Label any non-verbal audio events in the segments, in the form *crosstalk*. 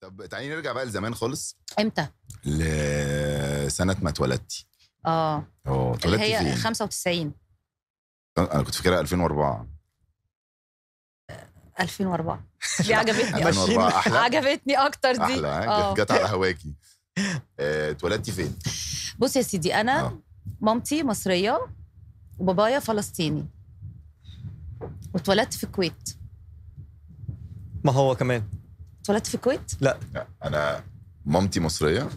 طب تعالي نرجع بقى لزمان خالص امتى؟ لسنة ما اتولدتي اه اه اتولدتي هي 95 انا كنت فاكرها 2004 2004 *laughs* دي عجبتني احلى عجبتني اكتر دي احلى آه. جت على هواكي آه، اتولدتي فين؟ بص يا سيدي انا أوه. مامتي مصريه وبابايا فلسطيني واتولدت في الكويت ما هو كمان اتولدت في الكويت؟ لا انا مامتي مصريه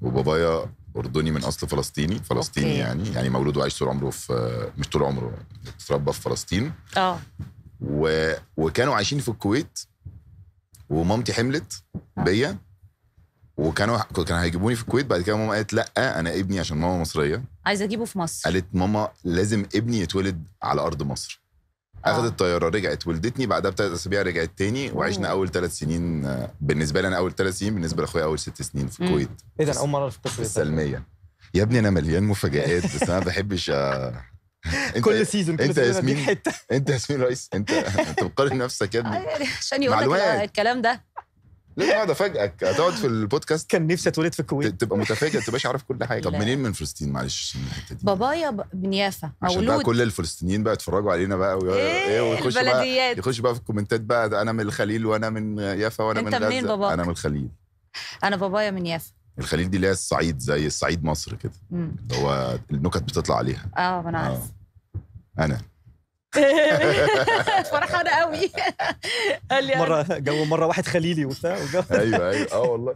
وبابايا اردني من اصل فلسطيني فلسطيني أوكي. يعني يعني مولود وعايش طول عمره في مش طول عمره اتربى في فلسطين اه و... وكانوا عايشين في الكويت ومامتي حملت آه. بيا وكانوا كانوا هيجيبوني في الكويت بعد كده ماما قالت لا انا ابني عشان ماما مصريه عايزه اجيبه في مصر قالت ماما لازم ابني يتولد على ارض مصر اخذت آه. الطياره رجعت ولدتني بعدها بثلاث اسابيع رجعت تاني وعشنا اول ثلاث سنين آه، بالنسبه لي انا اول ثلاث سنين بالنسبه لاخويا اول ست سنين في الكويت ايه ده اول مره في القصه السلميه يا ابني انا مليان مفاجآت بس انا ما بحبش آه، *laughs* كل سيزون كل سيزون حته انت ياسمين رئيس انت انت بتقارن نفسك يا ابني أيوة، يعني عشان يقول لك الكلام ده ليه قاعد افاجئك هتقعد في البودكاست كان نفسي اتولد في الكويت تبقى متفاجئ تبقاش عارف كل حاجه طب منين من فلسطين معلش الحته دي بابايا من يافا مولود عشان بقى كل الفلسطينيين بقى يتفرجوا علينا بقى ويا إيه, إيه، ويخش بقى يخش بقى في الكومنتات بقى انا من الخليل وانا من يافا وانا من غزه انا من الخليل انا بابايا من يافا الخليل دي اللي هي الصعيد زي الصعيد مصر كده اللي هو النكت بتطلع عليها اه انا آه. عارف انا *laughs* فرحانه قوي *laughs* قال لي مره جو مره واحد خليلي وبتاع ايوه ايوه اه *laughs* والله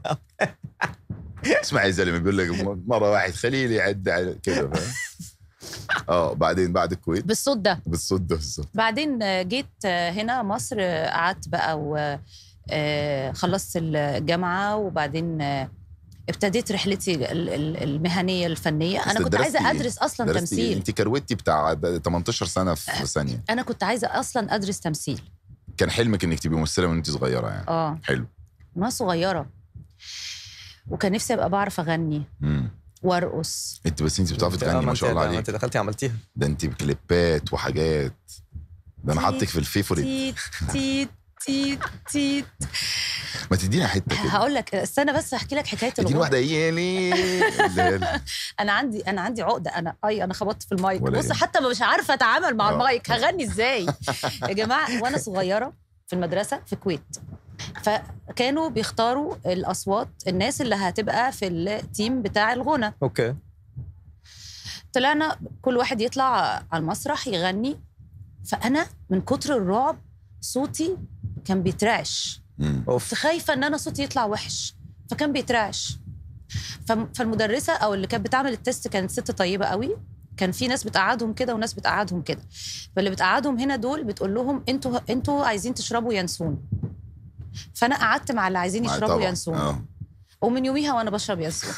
اسمع يا زلمه بيقول لك مره واحد خليلي عد على كده اه بعدين بعد الكويت بالصوت ده بالصوت ده بالظبط بعدين جيت هنا مصر قعدت بقى وخلصت آه، الجامعه وبعدين ابتديت رحلتي المهنيه الفنيه انا كنت عايزه ادرس اصلا تمثيل انت كروتي بتاع 18 سنه في أه، ثانيه انا كنت عايزه اصلا ادرس تمثيل كان حلمك انك تبقي ممثله من وانت صغيره يعني اه حلو وانا صغيره وكان نفسي ابقى بعرف اغني امم وارقص انت بس انت بتعرفي تغني ما شاء الله عليك انت دخلتي عملتيها ده انت بكليبات وحاجات ده انا حاطك في الفيفوريت تيت تيت تيت ما تدينا حته كده هقول لك استنى بس احكي لك حكايه الغربه واحده يعني *laughs* انا عندي انا عندي عقده انا اي انا خبطت في المايك بص إيه؟ حتى مش عارفه اتعامل مع آه. المايك هغني ازاي يا جماعه وانا صغيره في المدرسه في الكويت فكانوا بيختاروا الاصوات الناس اللي هتبقى في التيم بتاع الغنى اوكي طلعنا كل واحد يطلع على المسرح يغني فانا من كتر الرعب صوتي كان بيترعش اوف خايفه ان انا صوتي يطلع وحش فكان بيترعش فالمدرسه او اللي كانت بتعمل التيست كانت ست طيبه قوي كان في ناس بتقعدهم كده وناس بتقعدهم كده فاللي بتقعدهم هنا دول بتقول لهم انتوا انتوا عايزين تشربوا ينسون فانا قعدت مع اللي عايزين يشربوا ينسون آه. ومن يوميها وانا بشرب ينسون